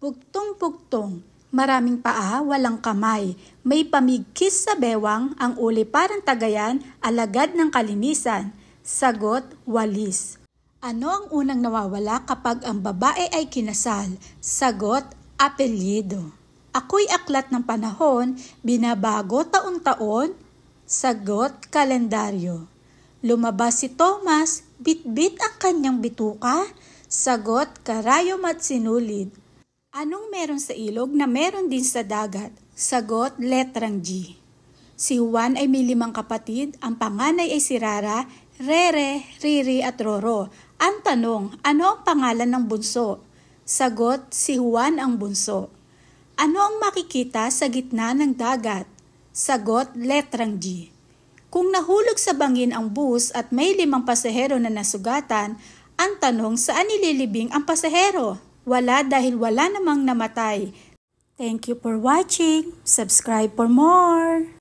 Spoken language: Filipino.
Pugtong-pugtong, maraming paa, walang kamay. May pamigkis sa bewang, ang uli parang tagayan, alagad ng kalinisan. Sagot, walis. Ano ang unang nawawala kapag ang babae ay kinasal? Sagot, apelyido. Ako'y aklat ng panahon, binabago taon-taon? Sagot, kalendaryo. Lumabas si Thomas, bitbit -bit ang kanyang bituka? Sagot, karayom at sinulid. Anong meron sa ilog na meron din sa dagat? Sagot, letrang G. Si Juan ay may limang kapatid, ang panganay ay si Rara, Rere, Riri at Roro. Ang tanong, ano ang pangalan ng bunso? Sagot, si Juan ang bunso. Ano ang makikita sa gitna ng dagat? Sagot, letrang G. Kung nahulog sa bangin ang bus at may limang pasahero na nasugatan, ang tanong saan nililibing ang pasahero? Wala dahil wala namang namatay. Thank you for watching. Subscribe for more.